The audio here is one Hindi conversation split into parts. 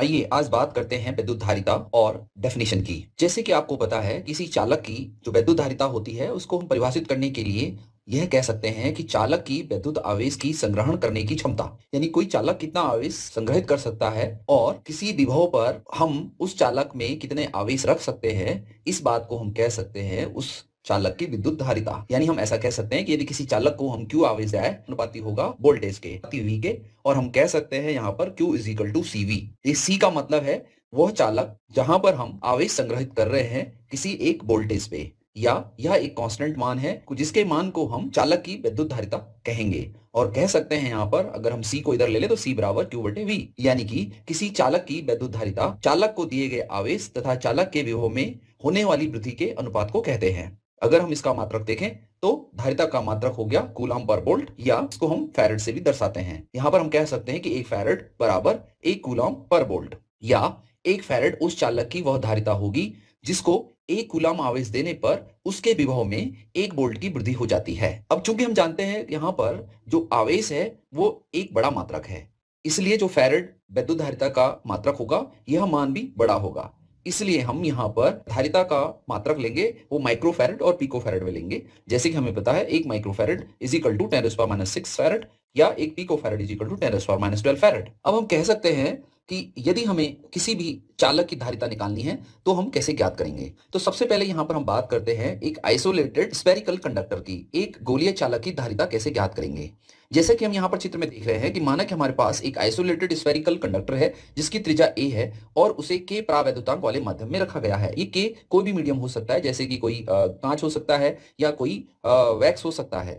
आइए आज बात करते हैं वैद्युत धारिता और डेफिनेशन की जैसे कि आपको पता है किसी चालक की जो वैद्युत धारिता होती है उसको हम परिभाषित करने के लिए यह कह सकते हैं कि चालक की वैद्युत आवेश की संग्रहण करने की क्षमता यानी कोई चालक कितना आवेश संग्रहित कर सकता है और किसी विभव पर हम उस चालक में कितने आवेश रख सकते हैं इस बात को हम कह सकते हैं उस चालक की विद्युत धारिता यानी हम ऐसा कह सकते हैं कि यदि किसी चालक को हम क्यू आवेश जाए अनुपाती होगा वोल्टेज के वी के और हम कह सकते हैं यहाँ पर Q is equal to C V ये सी का मतलब है वह चालक जहां पर हम आवेश संग्रहित कर रहे हैं किसी एक वोल्टेज पे या यह एक कांस्टेंट मान है जिसके मान को हम चालक की विद्युत धारिता कहेंगे और कह सकते हैं यहाँ पर अगर हम सी को इधर ले ले तो सी बराबर क्यू बटे वी यानी कि किसी चालक की विद्युत धारिता चालक को दिए गए आवेश तथा चालक के विभव में होने वाली वृद्धि के अनुपात को कहते हैं अगर हम इसका मात्रक देखें तो धारिता का मात्रक हो गया कूलाम पर बोल्ट या इसको हम फेरेट से भी दर्शाते हैं यहाँ पर हम कह सकते हैं कि एक फेरेट बराबर एक कूलाम पर बोल्ट या एक फेरेट उस चालक की वह धारिता होगी जिसको एक कूलाम आवेश देने पर उसके विभव में एक बोल्ट की वृद्धि हो जाती है अब चूंकि हम जानते हैं यहाँ पर जो आवेश है वो एक बड़ा मात्रक है इसलिए जो फैरड वैद्युत धारिता का मात्रक होगा यह मान भी बड़ा होगा इसलिए हम यहाँ पर धारिता का मात्रक लेंगे वो माइक्रोफेरेट और पीकोफेरेट में लेंगे जैसे कि हमें पता है एक microfarad is equal to ten raise power minus six farad या एक picofarad is equal to ten raise power minus twelve farad अब हम कह सकते हैं कि यदि हमें किसी भी चालक की धारिता निकालनी है तो हम कैसे ज्ञात करेंगे तो सबसे पहले यहाँ पर हम बात करते हैं एक आइसोलेटेड स्पेरिकल कंडक्टर की एक गोलीय चालक की धारिता कैसे ज्ञात करेंगे जैसे कि हम यहाँ पर चित्र में देख रहे हैं कि माना कि हमारे पास एक आइसोलेटेड स्फेरिकल कंडक्टर है जिसकी त्रिज्या ए है और उसे के प्रावैधतांक वाले माध्यम में रखा गया है ये के कोई भी मीडियम हो सकता है जैसे कि कोई कांच हो सकता है या कोई वैक्स हो सकता है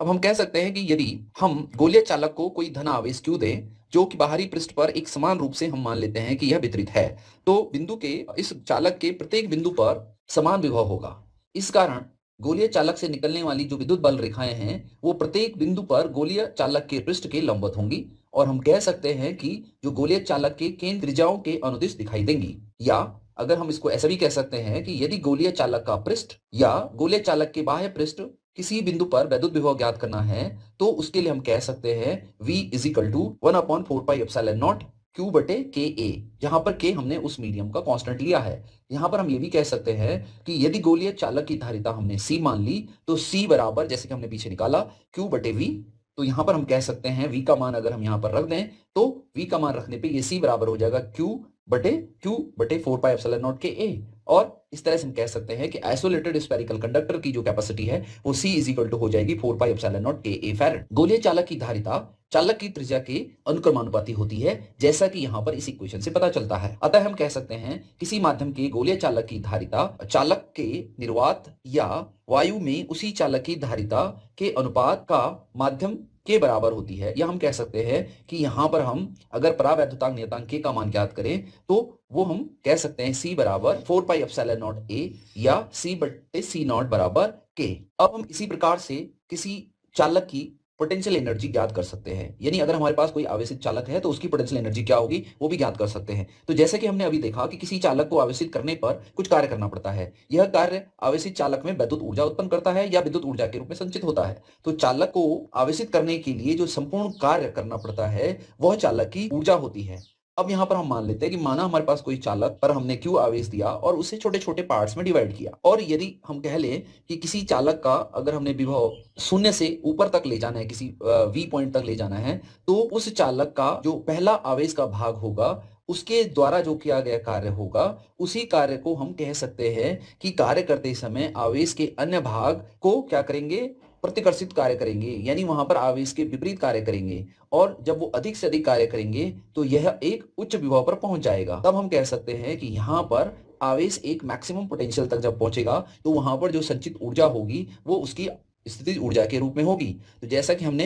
अब हम कह सकते हैं कि यदि हम गोलिया चालक को कोई धन आवेश क्यों दें जो कि बाहरी पृष्ठ पर एक समान रूप से हम मान लेते हैं कि यह वितरित है तो बिंदु के इस चालक के प्रत्येक बिंदु पर समान विभव होगा इस कारण गोलीय चालक से निकलने वाली जो विद्युत बल रेखाएं हैं वो प्रत्येक बिंदु पर गोलीय चालक के पृष्ठ के लंबवत होंगी और हम कह सकते हैं कि जो गोलीय चालक के केंद्र त्रिज्याओं के अनुदिश दिखाई देंगी या अगर हम इसको ऐसा भी कह सकते हैं कि यदि गोलीय चालक का पृष्ठ या गोलीय चालक के बाह्य पृष्ठ किसी बिंदु पर वैद्युत विभव ज्ञात करना है तो उसके लिए हम कह सकते हैं V is equal to one upon four pi epsilon naught Q बटे के ए यहां पर K हमने उस मीडियम का कांस्टेंट लिया है यहां पर हम ये भी कह सकते हैं कि यदि गोलीय चालक की धारिता हमने सी मान ली तो सी बराबर जैसे कि हमने पीछे निकाला क्यू बटे वी तो यहां पर हम कह सकते हैं वी का मान अगर हम यहां पर रख दें तो वी का मान रखने पे ये सी बराबर हो जाएगा क्यू बटे क्यू बटे फोर पाई एफ नॉट के ए और इस तरह से हम कह सकते हैं कि आइसोलेटेड स्पेरिकल कंडक्टर की जो कैपेसिटी है वो सी इज इक्वल टू हो जाएगी फोर पाई एप्सिलॉन नॉट के ए फैरड गोलीय चालक की धारिता चालक की त्रिज्या के अनुक्रमानुपाती होती है जैसा कि यहाँ पर इस इक्वेशन से पता चलता है अतः हम कह सकते हैं किसी माध्यम के गोलीय चालक की धारिता चालक के निर्वात या वायु में उसी चालक की धारिता के अनुपात का माध्यम के बराबर होती है या हम कह सकते हैं कि यहां पर हम अगर परावैधता नियतांक के का मान ज्ञात करें तो वो हम कह सकते हैं सी बराबर four pi F naught A या सी बट्टे सी नॉट बराबर के अब हम इसी प्रकार से किसी चालक की पोटेंशियल एनर्जी ज्ञात कर सकते हैं यानी अगर हमारे पास कोई आवेशित चालक है तो उसकी पोटेंशियल एनर्जी क्या होगी वो भी ज्ञात कर सकते हैं तो जैसे कि हमने अभी देखा कि किसी चालक को आवेशित करने पर कुछ कार्य करना पड़ता है यह कार्य आवेशित चालक में विद्युत ऊर्जा उत्पन्न करता है या विद्युत ऊर्जा के रूप में संचित होता है तो चालक को आवेशित करने के लिए जो संपूर्ण कार्य करना पड़ता है वह चालक की ऊर्जा होती है अब यहाँ पर हम मान लेते हैं कि माना हमारे पास कोई चालक पर हमने क्यू आवेश दिया और उसे छोटे छोटे पार्ट्स में डिवाइड किया और यदि हम कह लें कि किसी चालक का अगर हमने विभव शून्य से ऊपर तक ले जाना है किसी वी पॉइंट तक ले जाना है तो उस चालक का जो पहला आवेश का भाग होगा उसके द्वारा जो किया गया कार्य होगा उसी कार्य को हम कह सकते हैं कि कार्य करते समय आवेश के अन्य भाग को क्या करेंगे प्रतिकर्षित कार्य करेंगे यानी वहां पर आवेश के विपरीत कार्य करेंगे और जब वो अधिक से अधिक कार्य करेंगे तो यह एक उच्च विभाव पर पहुंच जाएगा तब हम कह सकते हैं कि यहाँ पर आवेश एक मैक्सिमम पोटेंशियल तक जब पहुंचेगा तो वहां पर जो संचित ऊर्जा होगी वो उसकी स्थिति ऊर्जा के रूप में होगी तो जैसा कि हमने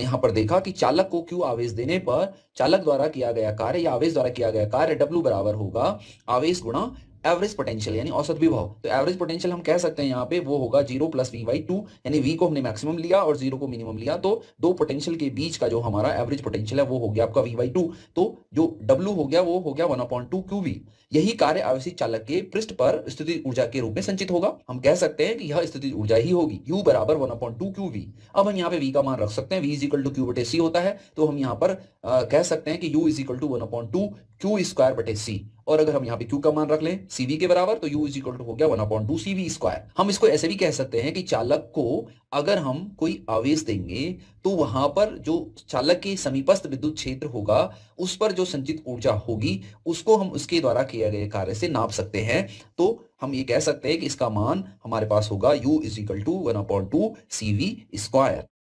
यहाँ पर देखा कि चालक को क्यू आवेश देने पर चालक द्वारा किया गया कार्य या आवेश द्वारा किया गया कार्य डब्ल्यू बराबर होगा आवेश गुणा एवरेज पोटेंशियल यानी औसत विभव तो एवरेज पोटेंशियल हम कह सकते हैं यहाँ पे वो होगा zero plus V by two यानी वी को हमने मैक्सिमम लिया और जीरो को मिनिमम लिया तो दो पोटेंशियल के बीच का जो हमारा एवरेज पोटेंशियल है वो हो गया आपका वी बाई टू तो जो डब्ल्यू हो गया वो हो गया one upon two Q V यही कार्य आवेशित चालक के पृष्ठ पर स्थिति ऊर्जा के रूप में संचित होगा हम कह सकते हैं कि यह स्थिति ऊर्जा ही होगी यू बराबर one upon two Q V अब हम यहाँ पे वी का मान रख सकते हैं V is equal to Q बटे सी होता है तो हम यहाँ पर कह सकते हैं कि U is equal to one upon two Q square बटे सी और अगर हम यहाँ पे क्यू का मान रख लें सीवी के बराबर तो यू इज इक्वल टू हो गया one upon two C V square हम इसको ऐसे भी कह सकते हैं कि चालक को अगर हम कोई आवेश देंगे तो वहां पर जो चालक के समीपस्थ विद्युत क्षेत्र होगा उस पर जो संचित ऊर्जा होगी उसको हम उसके द्वारा किए गए कार्य से नाप सकते हैं तो हम ये कह सकते हैं कि इसका मान हमारे पास होगा U is equal to one upon two C V square